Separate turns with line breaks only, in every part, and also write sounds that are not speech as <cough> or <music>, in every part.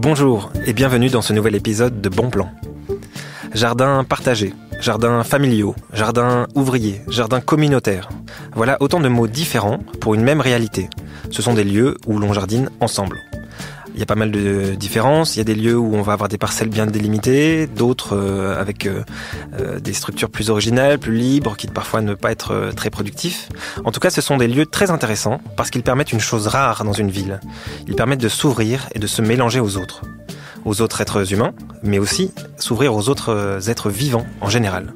Bonjour et bienvenue dans ce nouvel épisode de Bon Plan. Jardins partagés, jardins familiaux, jardins ouvriers, jardins communautaires. Voilà autant de mots différents pour une même réalité. Ce sont des lieux où l'on jardine ensemble. Il y a pas mal de différences. Il y a des lieux où on va avoir des parcelles bien délimitées, d'autres euh, avec euh, euh, des structures plus originales, plus libres, qui parfois ne pas être très productifs. En tout cas, ce sont des lieux très intéressants parce qu'ils permettent une chose rare dans une ville. Ils permettent de s'ouvrir et de se mélanger aux autres, aux autres êtres humains, mais aussi s'ouvrir aux autres êtres vivants en général.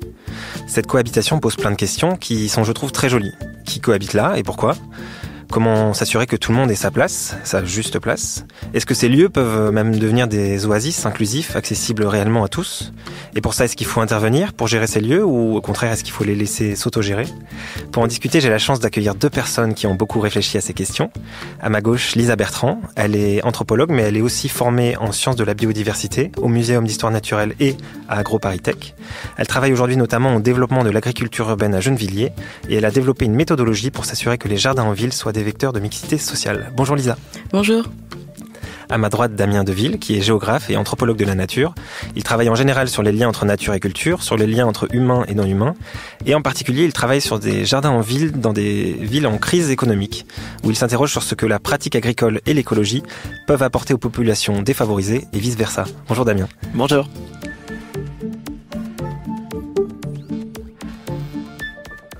Cette cohabitation pose plein de questions qui sont, je trouve, très jolies. Qui cohabite là et pourquoi Comment s'assurer que tout le monde ait sa place, sa juste place Est-ce que ces lieux peuvent euh, même devenir des oasis inclusifs, accessibles réellement à tous Et pour ça, est-ce qu'il faut intervenir pour gérer ces lieux ou au contraire, est-ce qu'il faut les laisser s'autogérer Pour en discuter, j'ai la chance d'accueillir deux personnes qui ont beaucoup réfléchi à ces questions. À ma gauche, Lisa Bertrand. Elle est anthropologue, mais elle est aussi formée en sciences de la biodiversité au Muséum d'histoire naturelle et à AgroParisTech. Elle travaille aujourd'hui notamment au développement de l'agriculture urbaine à Gennevilliers et elle a développé une méthodologie pour s'assurer que les jardins en ville soient des vecteurs de mixité sociale. Bonjour Lisa. Bonjour. À ma droite, Damien Deville, qui est géographe et anthropologue de la nature. Il travaille en général sur les liens entre nature et culture, sur les liens entre humains et non-humains, et en particulier, il travaille sur des jardins en ville, dans des villes en crise économique, où il s'interroge sur ce que la pratique agricole et l'écologie peuvent apporter aux populations défavorisées et vice-versa. Bonjour Damien. Bonjour.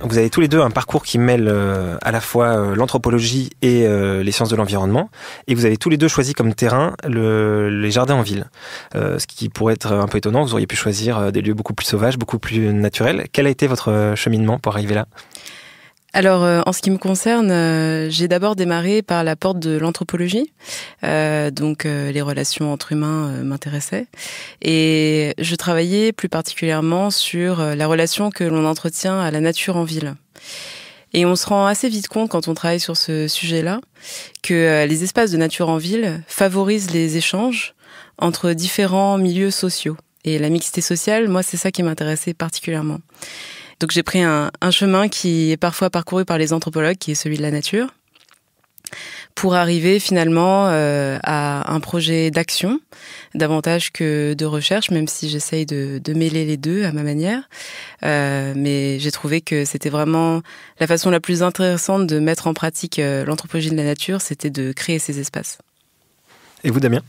Vous avez tous les deux un parcours qui mêle euh, à la fois euh, l'anthropologie et euh, les sciences de l'environnement, et vous avez tous les deux choisi comme terrain les jardins en ville. ce qui pourrait être un peu étonnant, vous auriez pu choisir des lieux beaucoup plus sauvages, beaucoup plus naturels. Quel a été votre cheminement pour arriver là
alors, euh, en ce qui me concerne, euh, j'ai d'abord démarré par la porte de l'anthropologie. Euh, donc, les relations entre humains m'intéressaient. Et je travaillais plus particulièrement sur la relation que l'on entretient à la nature en ville. Et on se rend assez vite compte quand on travaille sur ce sujet-là que les espaces de nature en ville favorisent les échanges entre différents milieux sociaux. Et la mixité sociale, moi, c'est ça qui m'intéressait particulièrement. Donc j'ai pris un, chemin qui est parfois parcouru par les anthropologues, qui est celui de la nature, pour arriver finalement euh, à un projet d'action, davantage que de recherche, même si j'essaye de, mêler les deux à ma manière. Euh, mais j'ai trouvé que c'était vraiment la façon la plus intéressante de mettre en pratique euh, l'anthropologie de la nature, c'était de créer ces espaces.
Et vous, Damien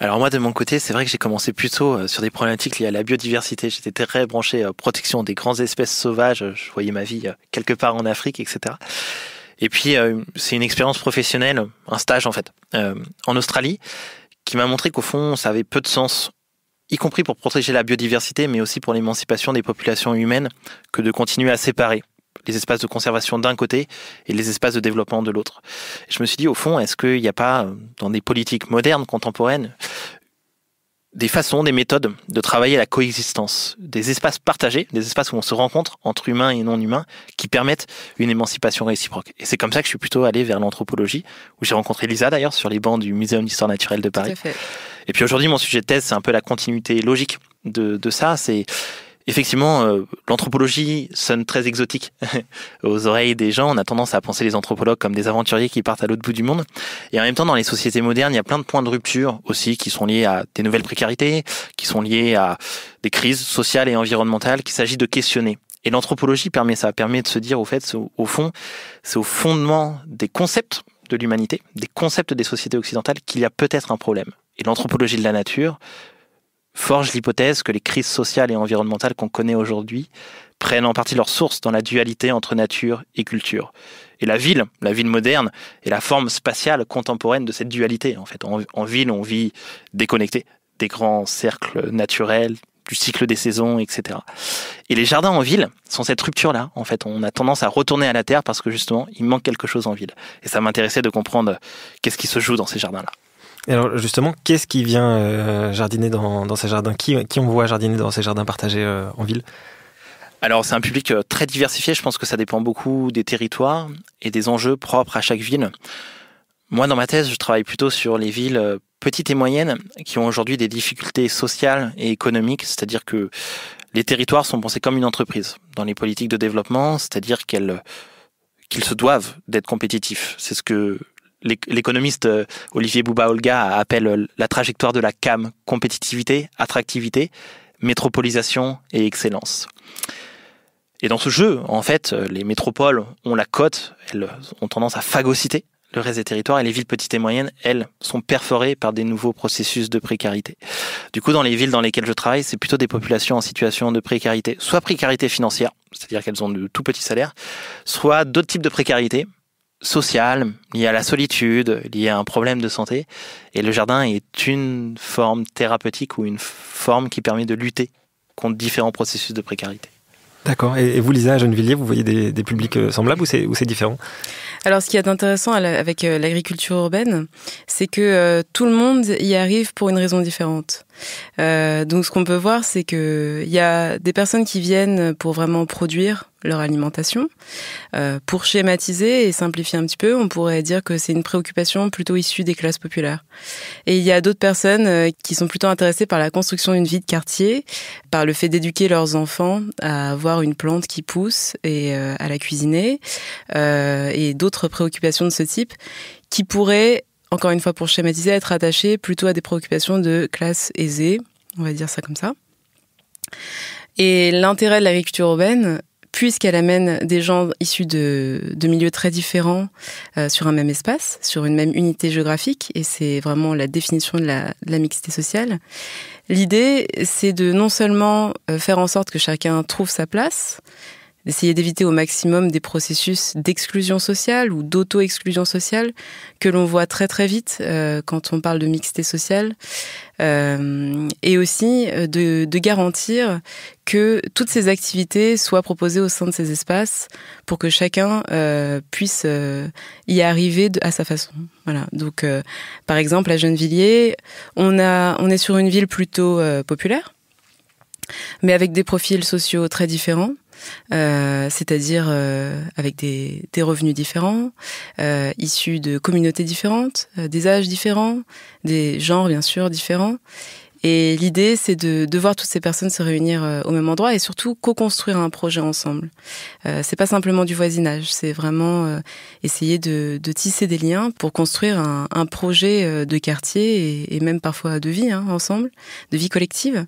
alors moi de mon côté, c'est vrai que j'ai commencé plutôt euh, sur des problématiques liées à la biodiversité. J'étais très branché euh, protection des grandes espèces sauvages. Euh, je voyais ma vie quelque part en Afrique, etc. Et puis c'est une expérience professionnelle, un stage en fait, en Australie, qui m'a montré qu'au fond ça avait peu de sens y compris pour protéger la biodiversité, mais aussi pour l'émancipation des populations humaines, que de continuer à séparer les espaces de conservation d'un côté et les espaces de développement de l'autre. Je me suis dit, au fond, est-ce qu'il n'y a pas, dans des politiques modernes, contemporaines, des façons, des méthodes de travailler la coexistence, des espaces partagés, des espaces où on se rencontre entre humains et non-humains, qui permettent une émancipation réciproque. Et c'est comme ça que je suis plutôt allé vers l'anthropologie, où j'ai rencontré Lisa d'ailleurs sur les bancs du Muséum d'histoire naturelle de Paris. Et puis aujourd'hui, mon sujet de thèse, c'est un peu la continuité logique de, de ça. C'est effectivement, euh, l'anthropologie sonne très exotique <laughs> aux oreilles des gens. On a tendance à penser les anthropologues comme des aventuriers qui partent à l'autre bout du monde. Et en même temps, dans les sociétés modernes, il y a plein de points de rupture aussi qui sont liés à des nouvelles précarités, qui sont liés à des crises sociales et environnementales qu'il s'agit de questionner. Et l'anthropologie permet ça, permet de se dire au fait, au fond, c'est au fondement des concepts de l'humanité, des concepts des sociétés occidentales qu'il y a peut-être un problème. Et l'anthropologie de la nature forge l'hypothèse que les crises sociales et environnementales qu'on connaît aujourd'hui prennent en partie leur source dans la dualité entre nature et culture. Et la ville, la ville moderne, est la forme spatiale contemporaine de cette dualité. En fait, en, ville, on vit déconnecté des grands cercles naturels, du cycle des saisons, etc. Et les jardins en ville sont cette rupture-là. En fait, on a tendance à retourner à la terre parce que justement, il manque quelque chose en ville. Et ça m'intéressait de comprendre qu'est-ce qui se joue dans ces jardins-là
alors justement, qu'est-ce qui vient euh, jardiner dans, ces jardins qui, on voit jardiner dans ces jardins partagés euh, en ville
alors c'est un public euh, très diversifié, je pense que ça dépend beaucoup des territoires et des enjeux propres à chaque ville. Moi dans ma thèse, je travaille plutôt sur les villes petites et moyennes qui ont aujourd'hui des difficultés sociales et économiques, c'est-à-dire que les territoires sont pensés comme une entreprise dans les politiques de développement, c'est-à-dire qu'ils se doivent d'être compétitifs. C'est ce que l'économiste euh, Olivier Bouba-Olga appelle euh, la trajectoire de la CAM compétitivité, attractivité, métropolisation et excellence. Et dans ce jeu, en fait, euh, les métropoles ont la cote, elles ont tendance à phagocyter le reste des territoires et les villes petites et moyennes, elles, sont perforées par des nouveaux processus de précarité. Du coup, dans les villes dans lesquelles je travaille, c'est plutôt des populations en situation de précarité, soit précarité financière, c'est-à-dire qu'elles ont de tout petits salaires, soit d'autres types de précarité, il y a la solitude, il y a un problème de santé. Et le jardin est une forme thérapeutique ou une forme qui permet de lutter contre différents processus de précarité.
D'accord. Et, vous, Lisa, à vous voyez des, publics euh, semblables ou c'est différent
Alors, ce qui est intéressant avec euh, l'agriculture urbaine, c'est que euh, tout le monde y arrive pour une raison différente. Euh, donc ce qu'on peut voir, c'est que il y a des personnes qui viennent pour vraiment produire leur alimentation. Euh, pour schématiser et simplifier un petit peu, on pourrait dire que c'est une préoccupation plutôt issue des classes populaires. Et il y a d'autres personnes euh, qui sont plutôt intéressées par la construction d'une vie de quartier, par le fait d'éduquer leurs enfants à avoir une plante qui pousse et à la cuisiner, et d'autres préoccupations de ce type qui pourraient encore une fois pour schématiser, être attaché plutôt à des préoccupations de classe aisée, on va dire ça comme ça. Et l'intérêt de l'agriculture urbaine, puisqu'elle amène des gens issus de, de milieux très différents euh, sur un même espace, sur une même unité géographique, et c'est vraiment la définition de la, de la mixité sociale, l'idée c'est de non seulement euh, faire en sorte que chacun trouve sa place, essayer d'éviter au maximum des processus d'exclusion sociale ou d'auto-exclusion sociale que l'on voit très très vite euh, quand on parle de mixité sociale, euh, et aussi euh, de, de garantir que toutes ces activités soient proposées au sein de ces espaces pour que chacun euh, puisse y arriver à sa façon. Voilà. Donc, par exemple, à Gennevilliers, on, a, on est sur une ville plutôt populaire, mais avec des profils sociaux très différents. Euh, c'est-à-dire euh, avec des, revenus différents, euh, issus de communautés différentes, des âges différents, des genres bien sûr différents. Et l'idée, c'est de, de, voir toutes ces personnes se réunir au même endroit et surtout co-construire un projet ensemble. Euh, c'est pas simplement du voisinage, c'est vraiment essayer de, tisser des liens pour construire un, projet de quartier et, même parfois de vie hein, ensemble, de vie collective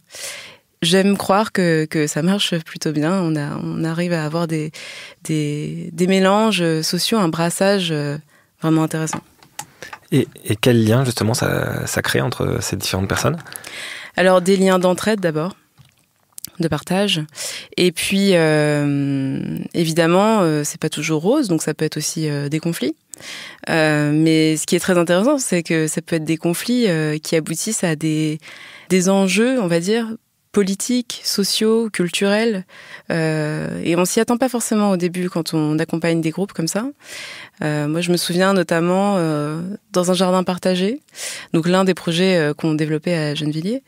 j'aime croire que, que, ça marche plutôt bien. On, a, on arrive à avoir des, des, mélanges sociaux, un brassage euh, vraiment intéressant. Et, et quel lien justement ça, ça, crée entre ces différentes personnes Alors des liens d'entraide d'abord de partage et puis euh, évidemment ce euh, c'est pas toujours rose donc ça peut être aussi des conflits mais ce qui est très intéressant c'est que ça peut être des conflits qui aboutissent à des des enjeux on va dire politiques, sociaux, culturels. Euh, et on s'y attend pas forcément au début quand on accompagne des groupes comme ça. Euh, moi, je me souviens notamment euh, dans un jardin partagé, donc l'un des projets euh, qu'on développait à Gennevilliers,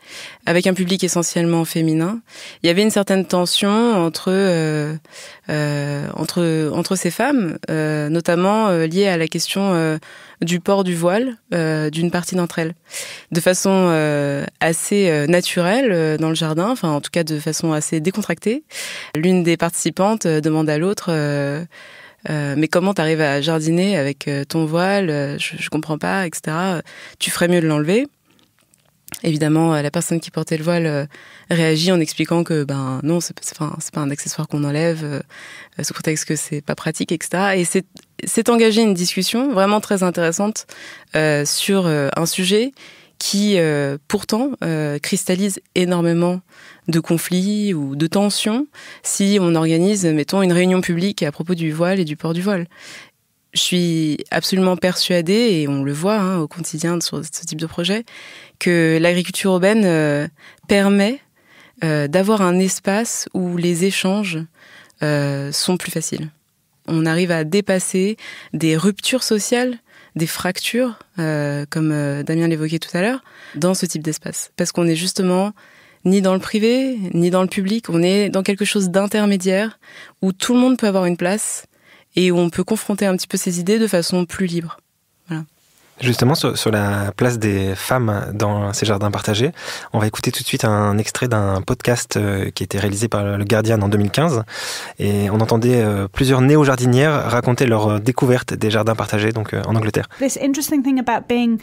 avec un public essentiellement féminin. Il y avait une certaine tension entre entre entre ces femmes, notamment liée à la question du port du voile d'une partie d'entre elles, de façon assez naturelle dans le jardin, enfin en tout cas de façon assez décontractée. L'une des participantes demande à l'autre euh, mais comment t'arrives à jardiner avec euh, ton voile euh, je, comprends pas, etc. Tu ferais mieux de l'enlever. Évidemment, la personne qui portait le voile réagit en expliquant que ben non, c'est pas un accessoire qu'on enlève sous prétexte que c'est pas pratique, etc. Et c'est engagé une discussion vraiment très intéressante sur un sujet qui euh, pourtant euh, cristallise énormément de conflits ou de tensions si on organise, mettons, une réunion publique à propos du voile et du port du voile. Je suis absolument persuadée, et on le voit hein, au quotidien sur ce type de projet, que l'agriculture urbaine euh, permet d'avoir un espace où les échanges sont plus faciles. On arrive à dépasser des ruptures sociales des fractures, euh, comme euh, Damien l'évoquait tout à l'heure, dans ce type d'espace. Parce qu'on est justement ni dans le privé, ni dans le public, on est dans quelque chose d'intermédiaire où tout le monde peut avoir une place et où on peut confronter un petit peu ses idées de façon plus libre.
Justement, sur, la place des femmes dans ces jardins partagés, on va écouter tout de suite un extrait d'un podcast euh, qui a été réalisé par Le Guardian en 2015. Et on entendait euh, plusieurs néo-jardinières raconter leur euh, découverte des jardins partagés donc, en Angleterre. This interesting thing about being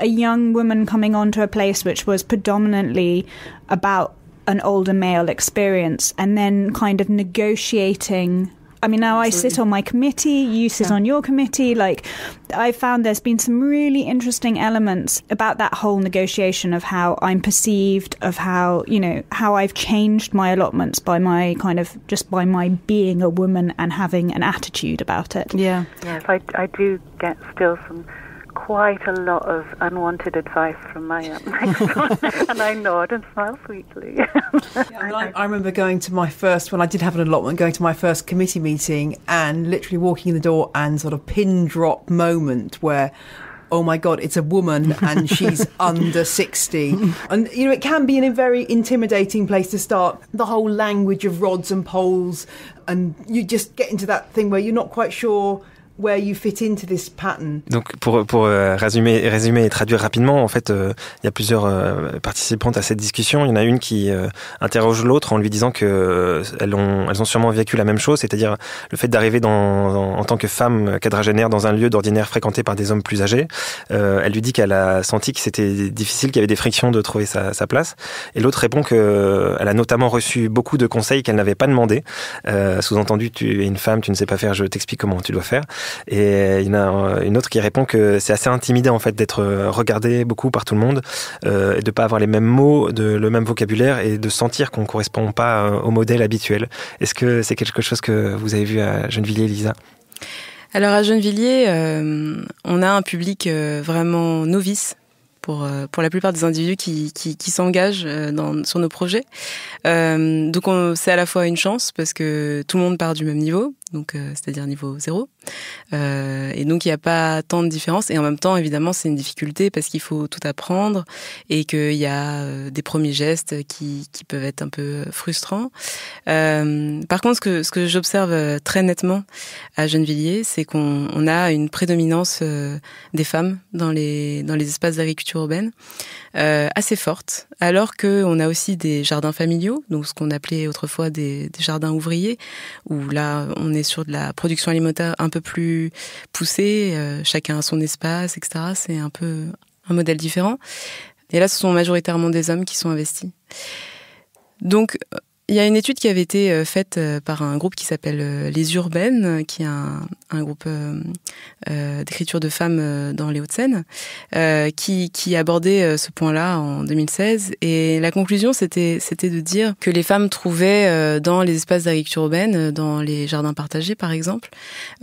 a young woman coming onto a place which was predominantly about an older male experience and then kind of negotiating I mean, now Absolutely. I sit on my committee, you sit yeah. on your committee. Like, I found there's been some really interesting elements about that whole negotiation of how I'm perceived, of how, you know, how I've changed my allotments by my kind of just by my being a woman and having an attitude about it. Yeah.
yes, I, I do get still some quite a lot of unwanted advice from my aunt Maxton, <laughs> and I nod and smile sweetly.
yeah, I, I, remember going to my first when I did have an allotment, going to my first committee meeting, and literally walking in the door and sort of pin drop moment where. Oh my God!
It's a woman, and <laughs> she's under sixty, and you know it can be in a very intimidating place to start. The whole language of rods and poles, and you just get into that thing where you're not quite sure
Donc pour, pour euh, résumer, résumer et traduire rapidement, en fait, euh, il y a plusieurs euh, participantes à cette discussion. Il y en a une qui interroge l'autre en lui disant que elles ont, elles ont sûrement vécu la même chose, c'est-à-dire le fait d'arriver dans, en tant que femme quadragénaire dans un lieu d'ordinaire fréquenté par des hommes plus âgés. elle lui dit qu'elle a senti que c'était difficile, qu'il y avait des frictions de trouver sa, sa place. Et l'autre répond que elle a notamment reçu beaucoup de conseils qu'elle n'avait pas demandé. Sous-entendu, tu es une femme, tu ne sais pas faire, je t'explique comment tu dois faire. Et il y en a une autre qui répond que c'est assez intimidant en fait d'être euh, regardé beaucoup par tout le monde euh, et de pas avoir les mêmes mots, le même vocabulaire et de sentir qu'on correspond pas euh, au modèle habituel. Est-ce que c'est quelque chose que vous avez vu à Gennevilliers, Lisa
alors à Gennevilliers, euh, on a un public vraiment novice pour, pour la plupart des individus qui, qui, s'engagent sur nos projets. donc c'est à la fois une chance parce que tout le monde part du même niveau, euh, c'est-à-dire niveau zéro. Euh, et donc il n'y a pas tant de différence. Et en même temps, évidemment, c'est une difficulté parce qu'il faut tout apprendre et qu'il y a euh, des premiers gestes qui, peuvent être un peu frustrants. par contre, ce que, j'observe très nettement à Gennevilliers, c'est qu'on a une prédominance des femmes dans les espaces d'agriculture urbaine assez forte alors qu'on a aussi des jardins familiaux, donc ce qu'on appelait autrefois des, jardins ouvriers, où là on est sur de la production alimentaire un peu plus poussée, euh, chacun a son espace, etc. C'est un peu un modèle différent. Et là, ce sont majoritairement des hommes qui sont investis. Donc, il y a une étude qui avait été euh, faite euh, par un groupe qui s'appelle euh, Les Urbaines, qui est un, groupe d'écriture de femmes dans les Hauts-de-Seine, qui, abordait ce point-là en 2016. Et la conclusion, c'était de dire que les femmes trouvaient dans les espaces d'agriculture urbaine, dans les jardins partagés par exemple,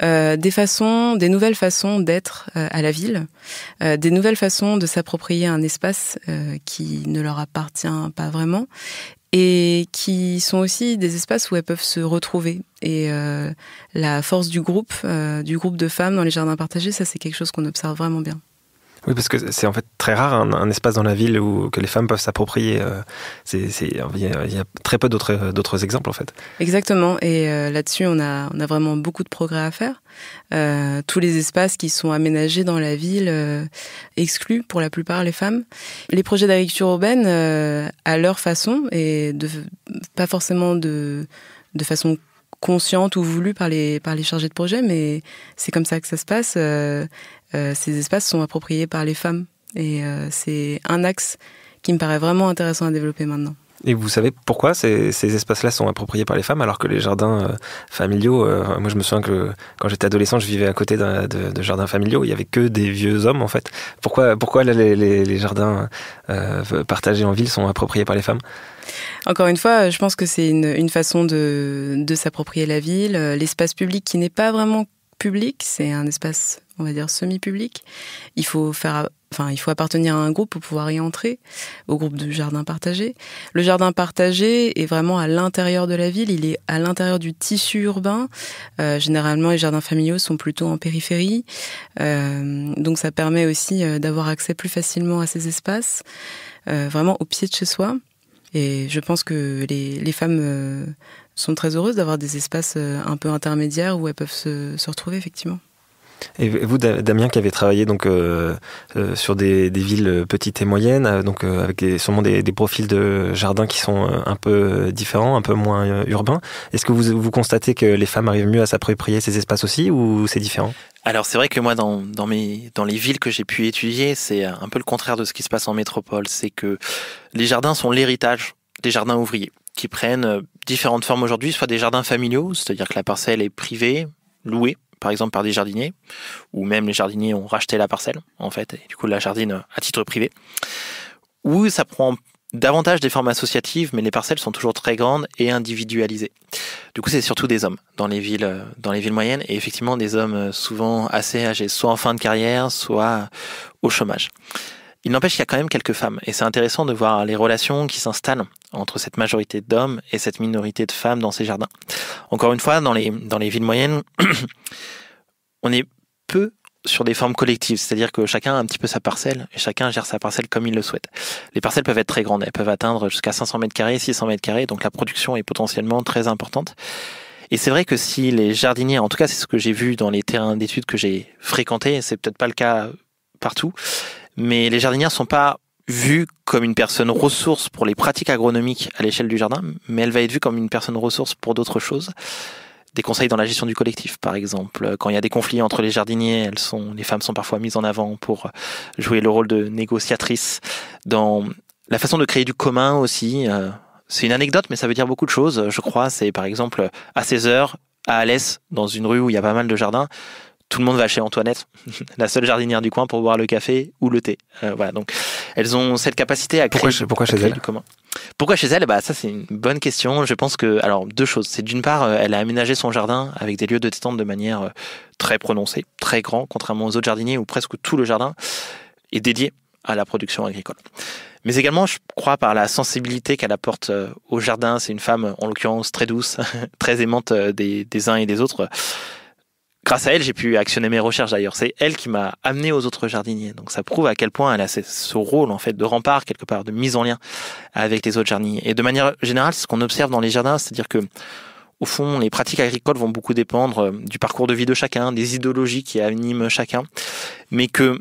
des façons, des nouvelles façons d'être à la ville, des nouvelles façons de s'approprier un espace qui ne leur appartient pas vraiment, et qui sont aussi des espaces où elles peuvent se retrouver. Et euh, la force du groupe, euh, du groupe de femmes dans les jardins partagés, ça c'est quelque chose qu'on observe vraiment bien.
Oui, parce que c'est en fait très rare hein, un, espace dans la ville où, que les femmes peuvent s'approprier. Euh, il y, a très peu d'autres exemples en fait.
Exactement, et euh, là-dessus on a, on a vraiment beaucoup de progrès à faire. Euh, tous les espaces qui sont aménagés dans la ville excluent pour la plupart les femmes. Les projets d'agriculture urbaine, à leur façon, et de, pas forcément de, de façon consciente ou voulue par les, par les chargés de projet, mais c'est comme ça que ça se passe, euh, ces espaces sont appropriés par les femmes. Et euh, c'est un axe qui me paraît vraiment intéressant à développer maintenant.
Et vous savez pourquoi ces, espaces-là sont appropriés par les femmes alors que les jardins euh, familiaux, moi je me souviens que quand j'étais adolescent, je vivais à côté de, jardins familiaux, il y avait que des vieux hommes en fait. Pourquoi, pourquoi les, jardins partagés en ville sont appropriés par les femmes
Encore une fois, je pense que c'est une, façon de s'approprier la ville, l'espace public qui n'est pas vraiment public, c'est un espace, on va dire, semi-public. Il faut faire, enfin, il faut appartenir à un groupe pour pouvoir y entrer, au groupe de jardin partagé. Le jardin partagé est vraiment à l'intérieur de la ville, il est à l'intérieur du tissu urbain. Euh, généralement, les jardins familiaux sont plutôt en périphérie, euh, donc ça permet aussi euh, d'avoir accès plus facilement à ces espaces, vraiment au pied de chez soi. Et je pense que les femmes sont très heureuses d'avoir des espaces euh, un peu intermédiaires où elles peuvent se, retrouver effectivement.
Et vous, Damien, qui avez travaillé donc euh, euh, sur des, villes petites et moyennes, donc avec des, sûrement des, profils de jardins qui sont un peu différents, un peu moins urbains, est-ce que vous, vous constatez que les femmes arrivent mieux à s'approprier ces espaces aussi, ou c'est différent
alors c'est vrai que moi dans, mes, dans les villes que j'ai pu étudier, c'est un peu le contraire de ce qui se passe en métropole, c'est que les jardins sont l'héritage des jardins ouvriers qui prennent euh, différentes formes aujourd'hui, soit des jardins familiaux, c'est-à-dire que la parcelle est privée, louée, par exemple par des jardiniers, ou même les jardiniers ont racheté la parcelle, en fait, et du coup la jardine à titre privé. Ou ça prend davantage des formes associatives, mais les parcelles sont toujours très grandes et individualisées. Du coup, c'est surtout des hommes dans les villes, euh, dans les villes moyennes, et effectivement des hommes euh, souvent assez âgés, soit en fin de carrière, soit au chômage. Il n'empêche qu'il y a quand même quelques femmes, et c'est intéressant de voir les relations qui s'installent entre cette majorité d'hommes et cette minorité de femmes dans ces jardins. Encore une fois, dans les, dans les villes moyennes, <clears throat> on est peu sur des formes collectives, c'est-à-dire que chacun a un petit peu sa parcelle et chacun gère sa parcelle comme il le souhaite. Les parcelles peuvent être très grandes, elles peuvent atteindre jusqu'à 500 m2, 600 m2, donc la production est potentiellement très importante. Et c'est vrai que si les jardiniers, en tout cas c'est ce que j'ai vu dans les terrains d'études que j'ai fréquentés, c'est peut-être pas le cas partout, mais les jardinières ne sont pas vues comme une personne ressource pour les pratiques agronomiques à l'échelle du jardin, mais elle va être vue comme une personne ressource pour d'autres choses. Des conseils dans la gestion du collectif, par exemple. Quand il y a des conflits entre les jardiniers, elles sont, les femmes sont parfois mises en avant pour jouer le rôle de négociatrice. Dans la façon de créer du commun aussi, euh, c'est une anecdote, mais ça veut dire beaucoup de choses, je crois. C'est par exemple à 16 heures, à Alès, dans une rue où il y a pas mal de jardins, tout le monde va chez Antoinette, <laughs> la seule jardinière du coin, pour boire le café ou le thé. Euh, voilà, donc elles ont cette capacité à créer, pourquoi, pourquoi chez elles du commun. Pourquoi chez elle Bah ça c'est une bonne question. Je pense que alors deux choses. C'est d'une part, euh, elle a aménagé son jardin avec des lieux de détente de manière euh, très prononcée, très grand, contrairement aux autres jardiniers où presque tout le jardin est dédié à la production agricole. Mais également, je crois par la sensibilité qu'elle apporte au jardin. C'est une femme, en l'occurrence, très douce, <laughs> très aimante des, des uns et des autres grâce à elle, j'ai pu actionner mes recherches d'ailleurs. C'est elle qui m'a amené aux autres jardiniers. Donc ça prouve à quel point elle a ce rôle en fait de rempart quelque part, de mise en lien avec les autres jardiniers. Et de manière générale, ce qu'on observe dans les jardins, c'est-à-dire que au fond, les pratiques agricoles vont beaucoup dépendre euh, du parcours de vie de chacun, des idéologies qui animent chacun, mais que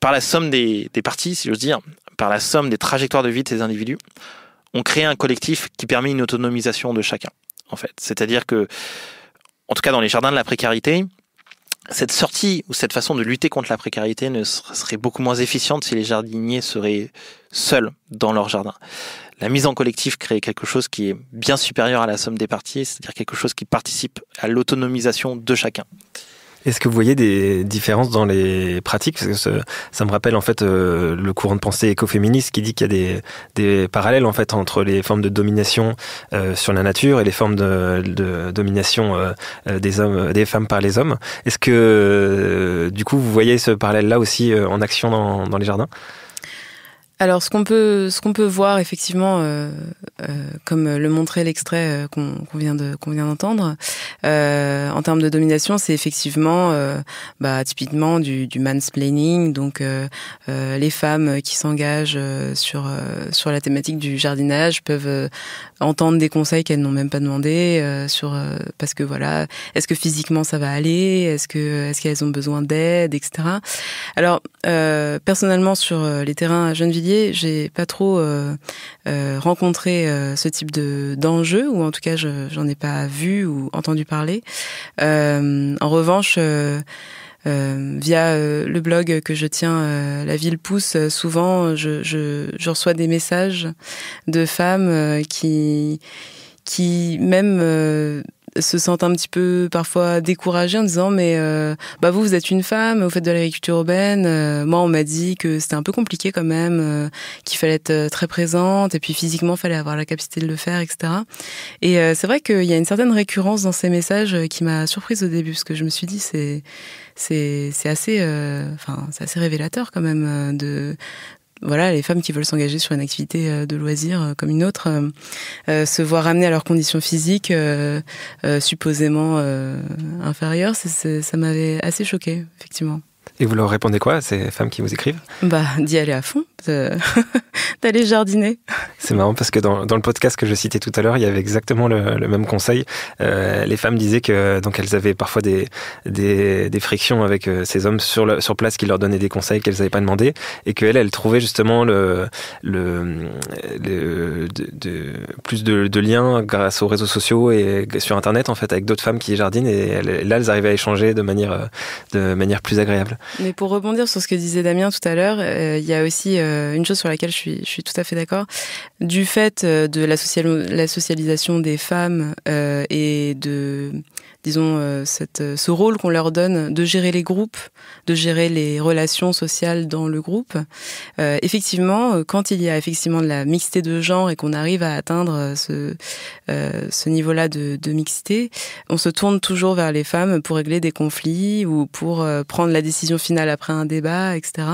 par la somme des, des parties, si j'ose dire, par la somme des trajectoires de vie de ces individus, on crée un collectif qui permet une autonomisation de chacun, en fait. C'est-à-dire que en tout cas dans les jardins de la précarité, cette sortie ou cette façon de lutter contre la précarité ne serait beaucoup moins efficiente si les jardiniers seraient seuls dans leur jardin. La mise en collectif crée quelque chose qui est bien supérieur à la somme des parties, c'est-à-dire quelque chose qui participe à l'autonomisation de chacun.
Est-ce que vous voyez des différences dans les pratiques ça, me rappelle en fait euh, le courant de pensée écoféministe qui dit qu'il y a des, parallèles en fait entre les formes de domination euh, sur la nature et les formes de, domination euh, des hommes, des femmes par les hommes. Est-ce que du coup vous voyez ce parallèle là aussi en action
dans les jardins alors, ce qu'on peut, ce qu'on peut voir effectivement, euh, euh, comme euh, le montrait l'extrait qu'on vient de, qu'on vient d'entendre, en termes de domination, c'est effectivement, bah, typiquement du, du mansplaining, donc les femmes qui s'engagent sur sur la thématique du jardinage peuvent entendre des conseils qu'elles n'ont même pas demandé euh, sur euh, parce que voilà, est-ce que physiquement ça va aller, est-ce que est-ce qu'elles ont besoin d'aide, etc. Alors euh, personnellement sur les terrains à Gennevilliers, j'ai pas trop rencontré ce type de d'enjeu ou en tout cas j'en ai pas vu ou entendu parler. en revanche euh, via euh, le blog que je tiens, euh, La Ville Pousse, souvent je, je, reçois des messages de femmes qui, qui même se sentent un petit peu parfois découragés en disant mais euh, bah vous vous êtes une femme, vous faites de l'agriculture urbaine. Euh, moi on m'a dit que c'était un peu compliqué quand même, euh, qu'il fallait être très présente et puis physiquement fallait avoir la capacité de le faire, etc. Et c'est vrai qu'il y a une certaine récurrence dans ces messages qui m'a surprise au début parce que je me suis dit c'est c'est c'est assez enfin c'est assez révélateur quand même de voilà, les femmes qui veulent s'engager sur une activité euh, de loisir euh, comme une autre, euh, se voir ramener à leurs conditions physiques supposément inférieures, ça m'avait assez choqué, effectivement.
Et vous leur répondez quoi à ces femmes qui vous écrivent
Bah, d'y aller à fond, <laughs> d'aller jardiner.
C'est marrant parce que dans, dans, le podcast que je citais tout à l'heure, il y avait exactement le, même conseil. Euh, les femmes disaient que donc elles avaient parfois des, des, des frictions avec euh, ces hommes sur, le, sur place qui leur donnaient des conseils qu'elles n'avaient pas demandé et qu'elles, elles trouvaient justement le, le, de, plus de, liens grâce aux réseaux sociaux et sur Internet en fait avec d'autres femmes qui jardinent et, là elles arrivaient à échanger de manière, euh, de manière plus agréable.
Mais pour rebondir sur ce que disait Damien tout à l'heure, euh, il y a aussi euh, une chose sur laquelle je suis, je suis tout à fait d'accord. Du fait euh, de la, socialisation des femmes et de disons, euh, cette, euh, ce rôle qu'on leur donne de gérer les groupes, de gérer les relations sociales dans le groupe. Euh, effectivement, euh, quand il y a effectivement de la mixité de genre et qu'on arrive à atteindre ce, ce niveau-là de, de, mixité, on se tourne toujours vers les femmes pour régler des conflits ou pour prendre la décision finale après un débat, etc.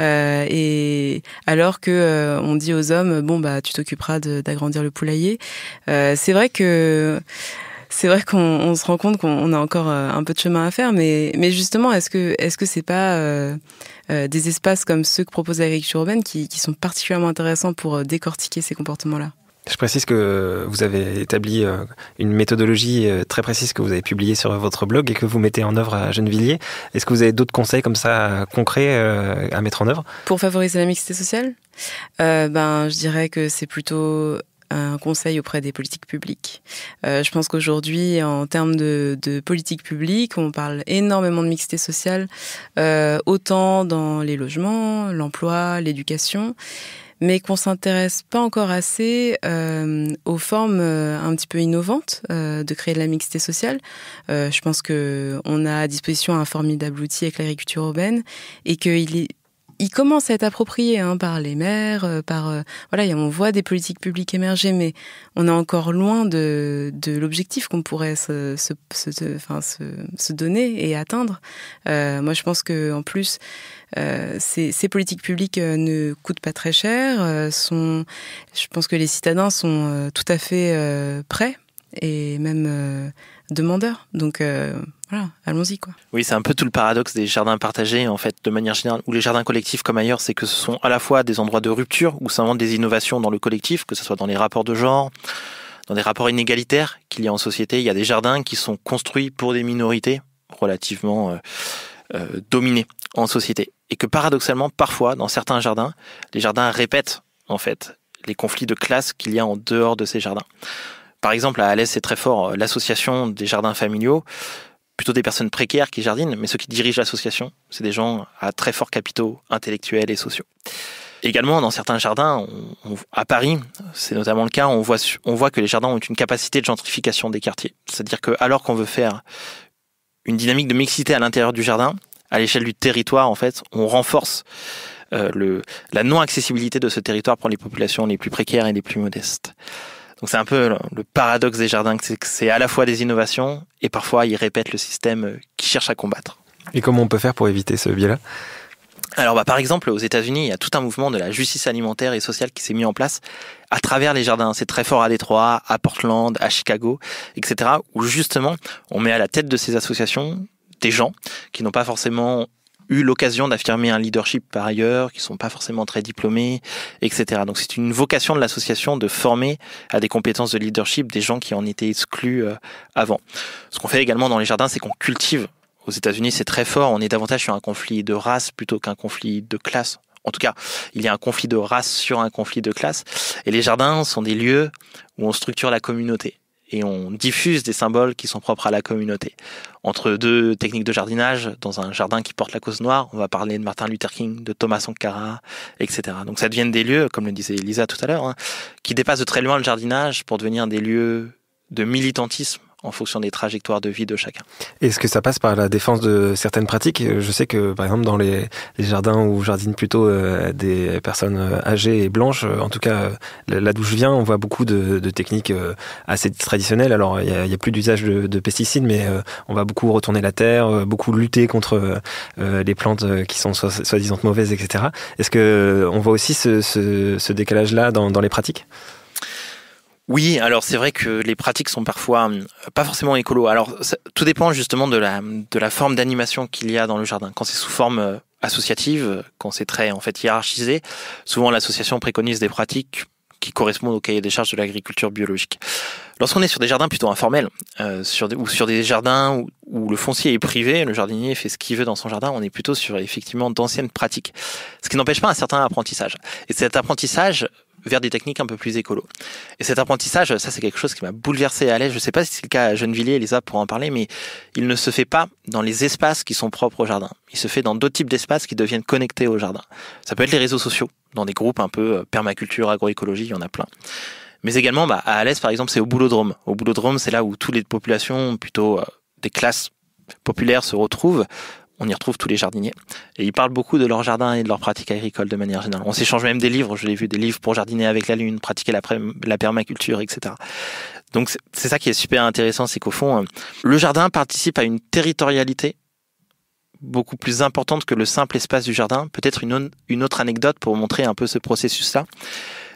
et alors que on dit aux hommes, bon bah tu t'occuperas d'agrandir le poulailler. C'est vrai que c'est vrai qu'on se rend compte qu'on a encore euh, un peu de chemin à faire, mais, mais justement, est-ce que est-ce n'est c'est pas euh, euh, des espaces comme ceux que propose l'agriculture urbaine qui, sont particulièrement intéressants pour décortiquer ces comportements-là
je précise que vous avez établi une méthodologie très précise que vous avez publiée sur votre blog et que vous mettez en œuvre à Gennevilliers. Est-ce que vous avez d'autres conseils comme ça concrets à mettre en œuvre
Pour favoriser la mixité sociale ben, je dirais que c'est plutôt un conseil auprès des politiques publiques. Euh, je pense qu'aujourd'hui, en termes de, de, politique publique, on parle énormément de mixité sociale, euh, autant dans les logements, l'emploi, l'éducation, mais qu'on s'intéresse pas encore assez euh, aux formes euh, un petit peu innovantes euh, de créer de la mixité sociale. Euh, je pense que on a à disposition un formidable outil avec l'agriculture urbaine et qu'il est il commence à être approprié hein, par les maires, euh, par euh, voilà, on voit des politiques publiques émerger, mais on est encore loin de, l'objectif qu'on pourrait se, se, donner et atteindre. Euh, moi, je pense que en plus, ces, ces, politiques publiques ne coûtent pas très cher. sont, je pense que les citadins sont tout à fait prêts et même euh, demandeurs. Donc euh, voilà, allons-y quoi.
Oui, c'est un peu tout le paradoxe des jardins partagés en fait, de manière générale, ou les jardins collectifs comme ailleurs, c'est que ce sont à la fois des endroits de rupture où s'inventent des innovations dans le collectif, que ce soit dans les rapports de genre, dans des rapports inégalitaires qu'il y a en société. Il y a des jardins qui sont construits pour des minorités relativement euh, dominées en société, et que paradoxalement, parfois, dans certains jardins, les jardins répètent en fait les conflits de classe qu'il y a en dehors de ces jardins. Par exemple, à Alès, c'est très fort euh, l'association des jardins familiaux, plutôt des personnes précaires qui jardinent, mais ceux qui dirigent l'association, c'est des gens à très forts capitaux intellectuels et sociaux. Également, dans certains jardins, à Paris, c'est notamment le cas, on voit, que les jardins ont une capacité de gentrification des quartiers. C'est-à-dire que, alors qu'on veut faire une dynamique de mixité à l'intérieur du jardin, à l'échelle du territoire, en fait, on renforce euh, la non-accessibilité de ce territoire pour les populations les plus précaires et les plus modestes. Donc c'est un peu le paradoxe des jardins, c'est que c'est à la fois des innovations et parfois ils répètent le système euh, qu'ils cherchent à combattre.
Et comment on peut faire pour éviter ce biais-là
alors, bah, par exemple, aux États-Unis, il y a tout un mouvement de la justice alimentaire et sociale qui s'est mis en place à travers les jardins. C'est très fort à Détroit, à Portland, à Chicago, etc. Où justement, on met à la tête de ces associations des gens qui n'ont pas forcément eu l'occasion d'affirmer un leadership par ailleurs, qui sont pas forcément très diplômés, etc. Donc c'est une vocation de l'association de former à des compétences de leadership des gens qui en étaient exclus euh, avant. Ce qu'on fait également dans les jardins, c'est qu'on cultive. Aux États-Unis, c'est très fort. On est davantage sur un conflit de race plutôt qu'un conflit de classe. En tout cas, il y a un conflit de race sur un conflit de classe. Et les jardins sont des lieux où on structure la communauté et on diffuse des symboles qui sont propres à la communauté. Entre deux techniques de jardinage, dans un jardin qui porte la cause noire, on va parler de Martin Luther King, de Thomas Sankara, etc. Donc ça devient des lieux, comme le disait Elisa tout à l'heure, hein, qui dépassent de très loin le jardinage pour devenir des lieux de militantisme en fonction des trajectoires de vie de chacun. Est-ce
que ça passe par la défense de certaines pratiques Je sais que par exemple dans les, jardins ou jardinent plutôt euh, des personnes euh, âgées et blanches, euh, en tout cas là d'où je viens, on voit beaucoup de, techniques assez traditionnelles. Alors il n'y a, plus d'usage de, pesticides, mais on va beaucoup retourner la terre, beaucoup lutter contre les plantes qui sont soi-disant mauvaises, etc. Est-ce que on voit aussi ce, décalage-là dans les pratiques
oui, alors c'est vrai que les pratiques sont parfois hum, pas forcément écolo. Alors tout dépend justement de la, de la forme d'animation qu'il y a dans le jardin. Quand c'est sous forme euh, associative, euh, quand c'est très en fait hiérarchisé, souvent l'association préconise des pratiques qui correspondent au cahier des charges de l'agriculture biologique. Lorsqu'on est sur des jardins plutôt informels, euh, sur ou sur des jardins où, où, le foncier est privé, le jardinier fait ce qu'il veut dans son jardin, on est plutôt sur effectivement d'anciennes pratiques, ce qui n'empêche pas un certain apprentissage. Et cet apprentissage vers des techniques un peu plus écolo. Et cet apprentissage, ça c'est quelque chose qui m'a bouleversé à l'aise. Je ne sais pas si c'est le cas à Gennevilliers, Elisa pour en parler, mais il ne se fait pas dans les espaces qui sont propres au jardin. Il se fait dans d'autres types d'espaces qui deviennent connectés au jardin. Ça peut être les réseaux sociaux, dans des groupes un peu euh, permaculture, agroécologie, il y en a plein. Mais également, bah, à Alès, par exemple, c'est au boulodrome. Au boulodrome, c'est là où toutes les populations, plutôt euh, des classes populaires, se retrouvent on y retrouve tous les jardiniers. Et ils parlent beaucoup de leur jardin et de leur pratique agricole de manière générale. On s'échange même des livres, je l'ai vu, des livres pour jardiner avec la lune, pratiquer la, permaculture, etc. Donc c'est ça qui est super intéressant, c'est qu'au fond, euh, le jardin participe à une territorialité beaucoup plus importante que le simple espace du jardin. Peut-être une, une autre anecdote pour montrer un peu ce processus-là,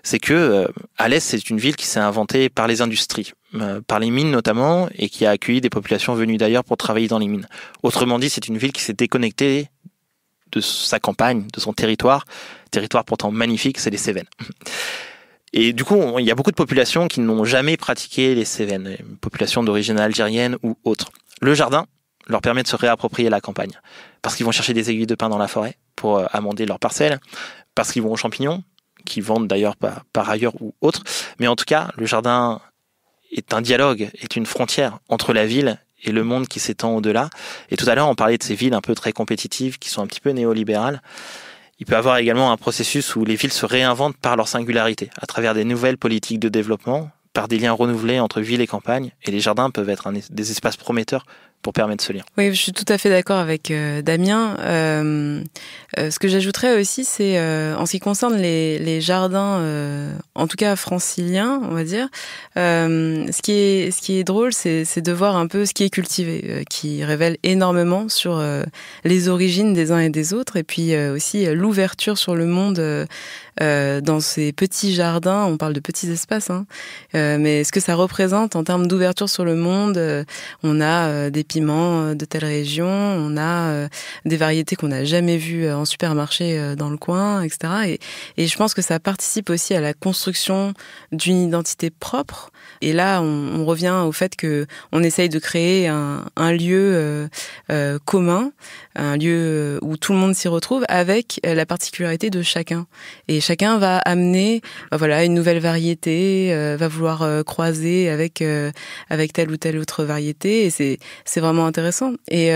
c'est que euh, Alès, c'est une ville qui s'est inventée par les industries euh, par les mines notamment, et qui a accueilli des populations venues d'ailleurs pour travailler dans les mines. Autrement dit, c'est une ville qui s'est déconnectée de sa campagne, de son territoire, territoire pourtant magnifique, c'est les Cévennes. Et du coup, il y a beaucoup de populations qui n'ont jamais pratiqué les Cévennes, populations d'origine algérienne ou autre. Le jardin leur permet de se réapproprier la campagne, parce qu'ils vont chercher des aiguilles de pin dans la forêt pour euh, amender leurs parcelles, parce qu'ils vont aux champignons, qui vendent d'ailleurs par, ailleurs ou autre. Mais en tout cas, le jardin est un dialogue, est une frontière entre la ville et le monde qui s'étend au-delà. Et tout à l'heure, on parlait de ces villes un peu très compétitives qui sont un petit peu néolibérales. Il peut y avoir également un processus où les villes se réinventent par leur singularité, à travers des nouvelles politiques de développement, par des liens renouvelés entre ville et campagne, et les jardins peuvent être des espaces prometteurs pour permettre ce lien.
Oui, je suis tout à fait d'accord avec euh, Damien. Euh, euh, ce que j'ajouterais aussi, c'est en ce qui concerne les, jardins, en tout cas franciliens, on va dire, ce, qui est, ce qui est drôle, c'est de voir un peu ce qui est cultivé, qui révèle énormément sur les origines des uns et des autres, et puis aussi l'ouverture sur le monde dans ces petits jardins. On parle de petits espaces, hein. mais ce que ça représente en termes d'ouverture sur le monde, on a des euh, de telle région, on a euh, des variétés qu'on n'a jamais vues euh, en supermarché dans le coin, etc. Et, je pense que ça participe aussi à la construction d'une identité propre. Et là, on, revient au fait que on essaye de créer un lieu commun un lieu où tout le monde s'y retrouve avec euh, la particularité de chacun. Et chacun va amener, bah voilà, une nouvelle variété, euh, va vouloir euh, croiser avec avec telle ou telle autre variété. Et c'est c'est vraiment intéressant. Et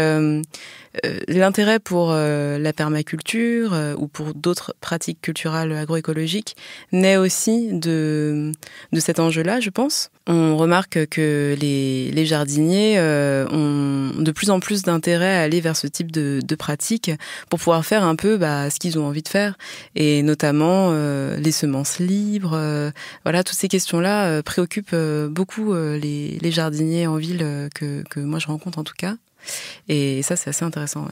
euh, l'intérêt pour euh, la permaculture euh, ou pour d'autres pratiques culturelles agroécologiques naît aussi de, cet enjeu-là, je pense. On remarque que les, jardiniers ont de plus en plus d'intérêt à aller vers ce type de, de pratique pour pouvoir faire un peu bah, ce qu'ils ont envie de faire, et notamment les semences libres. voilà, toutes ces questions-là préoccupent beaucoup les, jardiniers en ville que, que moi je rencontre en tout cas. Et ça, c'est assez intéressant.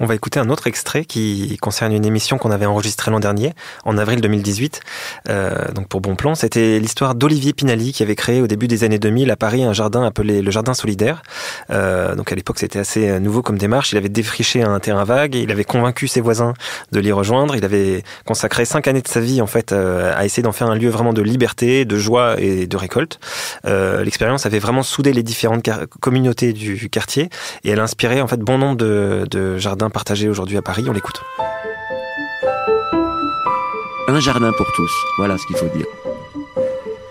On va écouter un autre extrait qui concerne une émission qu'on avait enregistrée l'an dernier, en avril 2018, euh, donc pour Bon Plan. C'était l'histoire d'Olivier Pinali qui avait créé au début des années 2000 à Paris un jardin appelé le Jardin Solidaire. Euh, donc à l'époque, c'était assez euh, nouveau comme démarche. Il avait défriché un terrain vague, il avait convaincu ses voisins de l'y rejoindre. Il avait consacré cinq années de sa vie en fait à essayer d'en faire un lieu vraiment de liberté, de joie et de récolte. L'expérience avait vraiment soudé les différentes communautés du quartier et elle a inspiré en fait bon nombre de, jardins partagés aujourd'hui à Paris. On l'écoute.
Un jardin pour tous, voilà ce qu'il faut dire.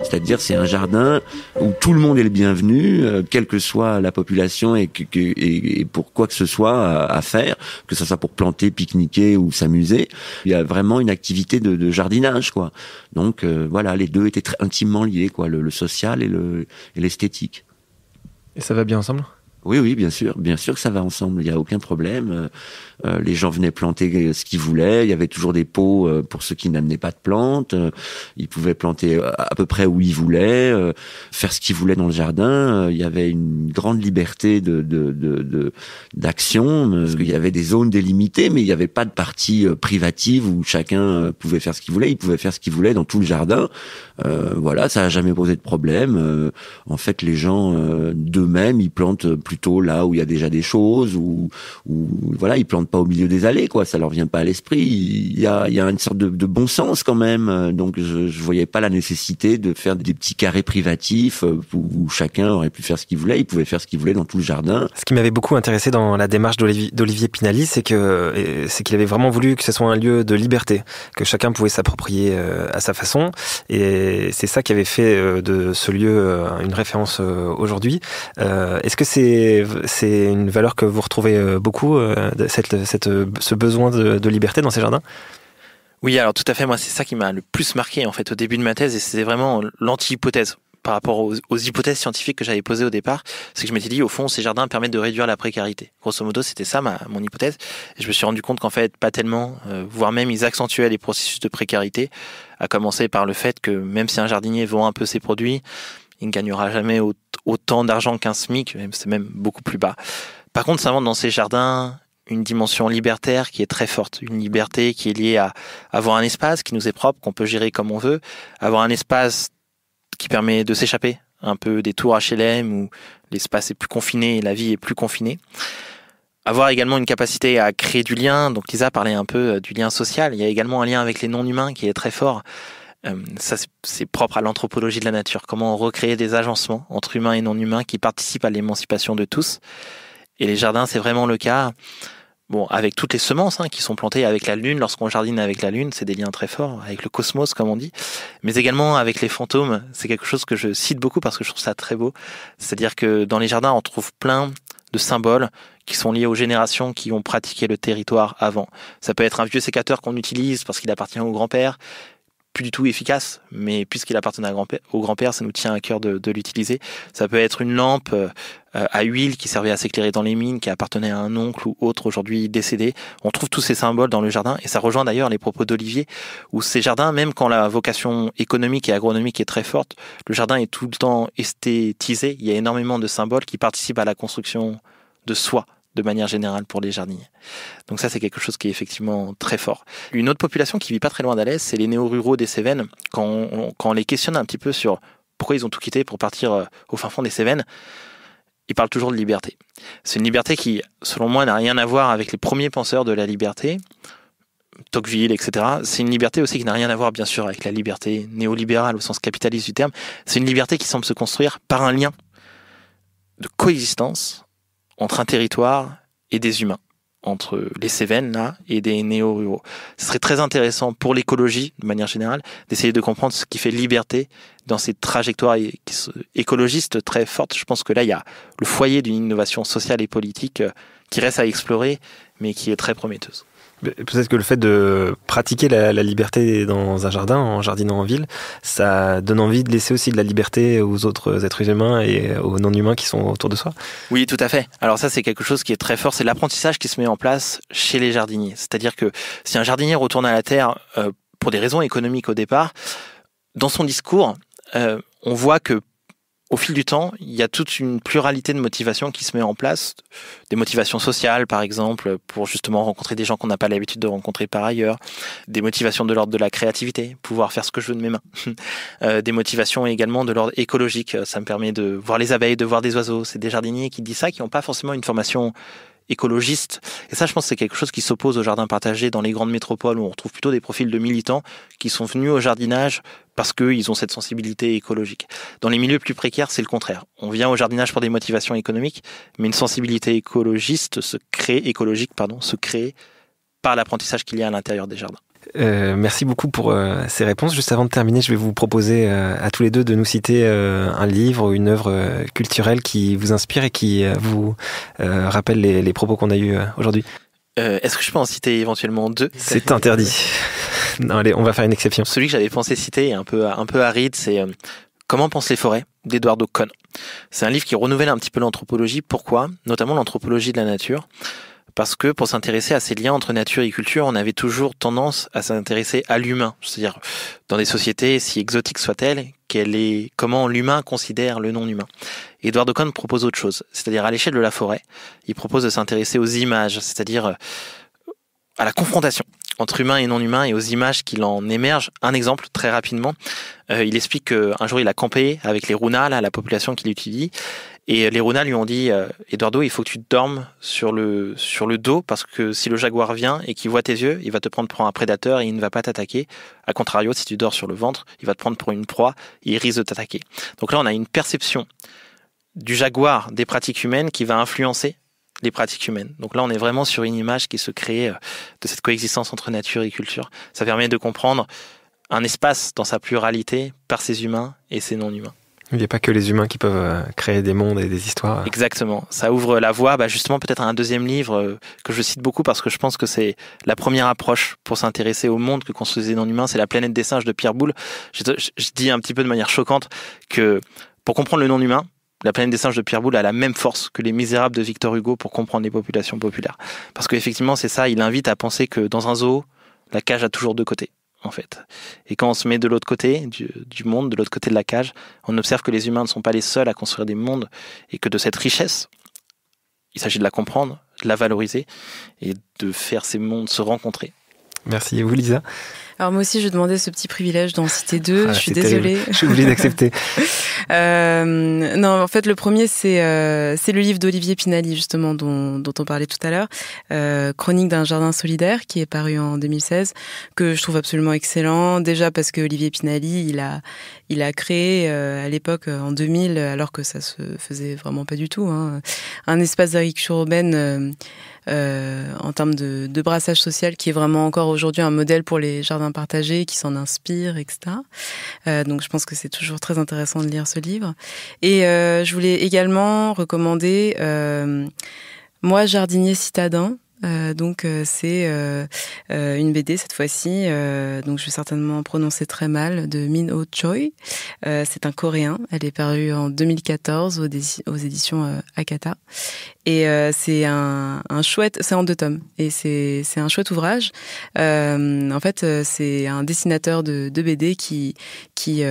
C'est-à-dire c'est un jardin où tout le monde est le bienvenu, euh, quelle que soit la population et, et, pour quoi que ce soit à, faire, que ce soit pour planter, pique-niquer ou s'amuser. Il y a vraiment une activité de, jardinage, quoi. Donc euh, voilà, les deux étaient très intimement liés, quoi, le, social et l'esthétique.
Le, et ça va bien ensemble
oui, oui, bien sûr, bien sûr que ça va ensemble. Il n'y a aucun problème. Euh, euh, les gens venaient planter euh, ce qu'ils voulaient. Il y avait toujours des pots pour ceux qui n'amenaient pas de plantes. Ils pouvaient planter à peu près où ils voulaient, faire ce qu'ils voulaient dans le jardin. Il y avait une grande liberté de d'action de, de, y avait des zones délimitées, mais il n'y avait pas de partie privative où chacun pouvait faire ce qu'il voulait. Il pouvait faire ce qu'il voulait dans tout le jardin. voilà, ça n'a jamais posé de problème. en fait, les gens d'eux-mêmes, ils plantent plus plutôt là où il y a déjà des choses, où, ils voilà, ils plantent pas au milieu des allées, quoi. Ça leur vient pas à l'esprit. Il y a, une sorte de, bon sens quand même. Donc je, je voyais pas la nécessité de faire des petits carrés privatifs euh, où, chacun aurait pu faire ce qu'il voulait. Il pouvait faire ce qu'il voulait dans tout le jardin. Ce qui m'avait beaucoup intéressé
dans la démarche d'Olivier Pinali, c'est que euh, c'est qu'il avait vraiment voulu que ce soit un lieu de liberté, que chacun pouvait s'approprier euh, à sa façon. Et c'est ça qui avait fait de ce lieu une référence aujourd'hui. Est-ce que c'est c'est une valeur que vous retrouvez euh, beaucoup, euh, ce besoin de, liberté dans ces jardins
oui, alors tout à fait. Moi, c'est ça qui m'a le plus marqué en fait au début de ma thèse, et c'était vraiment l'anti-hypothèse par rapport aux, hypothèses scientifiques que j'avais posées au départ, c'est que je m'étais dit, au fond, ces jardins permettent de réduire la précarité. Grosso modo, c'était ça ma, mon hypothèse. Et je me suis rendu compte qu'en fait, pas tellement, euh, voire même ils accentuaient les processus de précarité, à commencer par le fait que même si un jardinier vend un peu ses produits, il ne gagnera jamais autant d'argent qu'un SMIC, c'est même beaucoup plus bas. Par contre, ça vend dans ces jardins une dimension libertaire qui est très forte, une liberté qui est liée à avoir un espace qui nous est propre, qu'on peut gérer comme on veut, avoir un espace qui permet de s'échapper, un peu des tours HLM où l'espace est plus confiné et la vie est plus confinée. Avoir également une capacité à créer du lien, donc Lisa parlait un peu euh, du lien social, il y a également un lien avec les non-humains qui est très fort. Euh, ça, c'est propre à l'anthropologie de la nature. Comment recréer des agencements entre humains et non humains qui participent à l'émancipation de tous. Et les jardins, c'est vraiment le cas. Bon, avec toutes les semences hein, qui sont plantées avec la lune, lorsqu'on jardine avec la lune, c'est des liens très forts, avec le cosmos comme on dit, mais également avec les fantômes, c'est quelque chose que je cite beaucoup parce que je trouve ça très beau. C'est-à-dire que dans les jardins, on trouve plein de symboles qui sont liés aux générations qui ont pratiqué le territoire avant. Ça peut être un vieux sécateur qu'on utilise parce qu'il appartient au grand-père, du tout efficace, mais puisqu'il appartenait au grand-père, ça nous tient à cœur de, l'utiliser. Ça peut être une lampe euh, à huile qui servait à s'éclairer dans les mines, qui appartenait à un oncle ou autre aujourd'hui décédé. On trouve tous ces symboles dans le jardin et ça rejoint d'ailleurs les propos d'Olivier, où ces jardins, même quand la vocation économique et agronomique est très forte, le jardin est tout le temps esthétisé. Il y a énormément de symboles qui participent à la construction de soi de manière générale pour les jardiniers. Donc ça, c'est quelque chose qui est effectivement très fort. Une autre population qui vit pas très loin d'Alès, c'est les néo-ruraux des Cévennes. Quand on, quand on les questionne un petit peu sur pourquoi ils ont tout quitté pour partir euh, au fin fond des Cévennes, ils parlent toujours de liberté. C'est une liberté qui, selon moi, n'a rien à voir avec les premiers penseurs de la liberté, Tocqueville, etc. C'est une liberté aussi qui n'a rien à voir, bien sûr, avec la liberté néolibérale au sens capitaliste du terme. C'est une liberté qui semble se construire par un lien de coexistence entre un territoire et des humains, entre les Cévennes et des néo-ruraux. Ce serait très intéressant pour l'écologie de manière générale d'essayer de comprendre ce qui fait liberté dans ces trajectoires écologistes très fortes. Je pense que là il y a le foyer d'une innovation sociale et politique euh, qui reste à explorer mais qui est très prometteuse.
Peut-être que le fait de pratiquer la, liberté dans un jardin, en jardinant en ville, ça donne envie de laisser aussi de la liberté aux autres êtres humains et aux non-humains qui sont autour de soi.
Oui, tout à fait. Alors ça, c'est quelque chose qui est très fort. C'est l'apprentissage qui se met en place chez les jardiniers. C'est-à-dire que si un jardinier retourne à la terre euh, pour des raisons économiques au départ, dans son discours, euh, on voit que au fil du temps, il y a toute une pluralité de motivations qui se met en place. Des motivations sociales, par exemple, pour justement rencontrer des gens qu'on n'a pas l'habitude de rencontrer par ailleurs. Des motivations de l'ordre de la créativité, pouvoir faire ce que je veux de mes mains. <laughs> Euh, des motivations également de l'ordre écologique. Ça me permet de voir les abeilles, de voir des oiseaux. C'est des jardiniers qui disent ça, qui n'ont pas forcément une formation écologiste. Et ça, je pense que c'est quelque chose qui s'oppose au jardin partagé dans les grandes métropoles où on retrouve plutôt des profils de militants qui sont venus au jardinage parce qu'ils ont cette sensibilité écologique. Dans les milieux plus précaires, c'est le contraire. On vient au jardinage pour des motivations économiques, mais une sensibilité écologiste se crée, écologique, pardon, se crée par l'apprentissage qu'il y a à l'intérieur des jardins.
Euh, merci beaucoup pour euh, ces réponses. Juste avant de terminer, je vais vous proposer euh, à tous les deux de nous citer euh, un livre ou une œuvre culturelle qui vous inspire et qui vous rappelle les, les propos
qu'on a eus aujourd'hui. Est-ce que je peux en citer éventuellement deux C'est interdit. <laughs> non, allez, on va faire une exception. Celui que j'avais pensé citer est un peu, un peu aride, c'est Comment pensent les forêts d'Eduardo Cohn. C'est un livre qui renouvelle un petit peu l'anthropologie. Pourquoi Notamment l'anthropologie de la nature parce que pour s'intéresser à ces liens entre nature et culture, on avait toujours tendance à s'intéresser à l'humain, c'est-à-dire dans des sociétés si exotiques soient-elles, qu'elle est comment l'humain considère le non humain. Edouard Decon propose autre chose, c'est-à-dire à, l'échelle de la forêt, il propose de s'intéresser aux images, c'est-à-dire euh, à la confrontation entre humains et non humains et aux images qu'il en émerge. Un exemple très rapidement, euh, il explique qu'un jour il a campé avec les Runas, la population qu'il étudie, et euh, les Runa lui ont dit euh, Eduardo, il faut que tu dormes sur le, sur le dos parce que si le jaguar vient et qu'il voit tes yeux, il va te prendre pour un prédateur et il ne va pas t'attaquer. A contrario, si tu dors sur le ventre, il va te prendre pour une proie et il risque de t'attaquer. Donc là, on a une perception du jaguar des pratiques humaines qui va influencer les pratiques humaines. Donc là, on est vraiment sur une image qui se crée euh, de cette coexistence entre nature et culture. Ça permet de comprendre un espace dans sa pluralité par ses humains et ses non-humains. Il n'y a
pas que les humains qui peuvent euh, créer des mondes et des histoires.
Exactement. Ça ouvre la voie, bah, justement, peut-être à un deuxième livre euh, que je cite beaucoup parce que je pense que c'est la première approche pour s'intéresser au monde que construisent les non-humains. C'est La planète des singes de Pierre Boulle. Je, dis un petit peu de manière choquante que pour comprendre le non-humain, la planète des singes de Pierre Boulle a la même force que Les Misérables de Victor Hugo pour comprendre les populations populaires. Parce qu'effectivement, c'est ça, il invite à penser que dans un zoo, la cage a toujours deux côtés en fait. Et quand on se met de l'autre côté du, monde, de l'autre côté de la cage, on observe que les humains ne sont pas les seuls à construire des mondes et que de cette richesse, il s'agit de la comprendre, de la valoriser et de faire ces mondes se rencontrer.
Merci. Et vous, Lisa
alors moi aussi, je demandais ce petit privilège d'en citer deux. Ah, je suis désolée. suis oublié d'accepter. <laughs> Euh, non, en fait, le premier, euh, c'est le livre d'Olivier Pinali justement dont, on parlait tout à l'heure, euh, Chronique d'un jardin solidaire, qui est paru en 2016, que je trouve absolument excellent. Déjà parce que Olivier Pinali, il a il a créé à l'époque en 2000, alors que ça se faisait vraiment pas du tout, hein. un espace d'agriculture urbaine en termes de brassage social qui est vraiment encore aujourd'hui un modèle pour les jardins partager partagé, qui s'en inspire, etc. Euh, donc je pense que c'est toujours très intéressant de lire ce livre. Et euh, je voulais également recommander euh, Moi, jardinier citadin. donc c'est une BD cette fois-ci, donc je vais certainement prononcer très mal, de Min Ho Choi. c'est un Coréen, elle est parue en 2014 aux éditions Akata. Et euh, c'est un, chouette, c'est en deux tomes, et c'est un chouette ouvrage. Euh, en fait, euh, c'est un dessinateur de, BD qui qui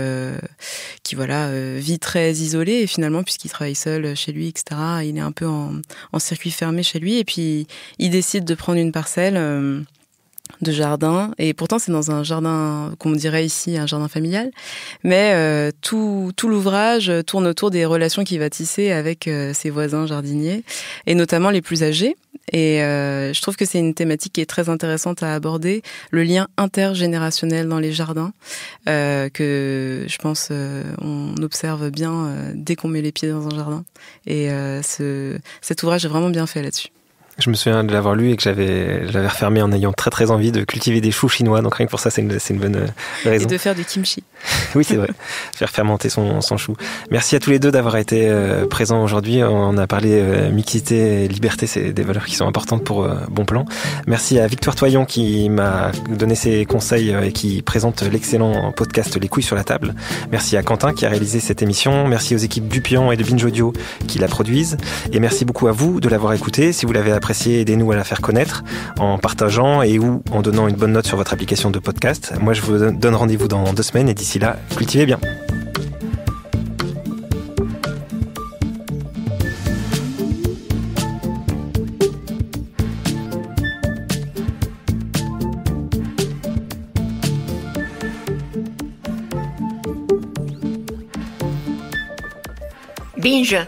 qui voilà vit très isolé et finalement puisqu'il travaille seul chez lui, etc. Il est un peu en, en circuit fermé chez lui et puis il décide de prendre une parcelle de jardin et pourtant c'est dans un jardin qu'on dirait ici un jardin familial mais euh, tout, tout l'ouvrage tourne autour des relations qu'il va tisser avec euh, ses voisins jardiniers et notamment les plus âgés et euh, je trouve que c'est une thématique qui est très intéressante à aborder le lien intergénérationnel dans les jardins que je pense on observe bien dès qu'on met les pieds dans un jardin et ce, cet ouvrage est vraiment bien fait là-dessus
je me souviens de l'avoir lu et que j'avais, j'avais refermé en ayant très très envie de cultiver des choux chinois. Donc rien que pour ça, c'est une, c'est une bonne euh, raison. Et de faire du kimchi. <laughs> oui, c'est vrai. <laughs> faire fermenter son, son, chou. Merci à tous les deux d'avoir été euh, présents aujourd'hui. On a parlé euh, mixité et liberté, c'est des valeurs qui sont importantes pour Bon Plan. Merci à Victoire Toyon qui m'a donné ses conseils et qui présente l'excellent podcast Les couilles sur la table. Merci à Quentin qui a réalisé cette émission. Merci aux équipes Dupian et de Binge Audio qui la produisent. Et merci beaucoup à vous de l'avoir écouté. Si vous l'avez aidez-nous à la faire connaître en partageant et ou en donnant une bonne note sur votre application de podcast. Moi, je vous donne rendez-vous dans deux semaines et d'ici là, cultivez bien.
Binge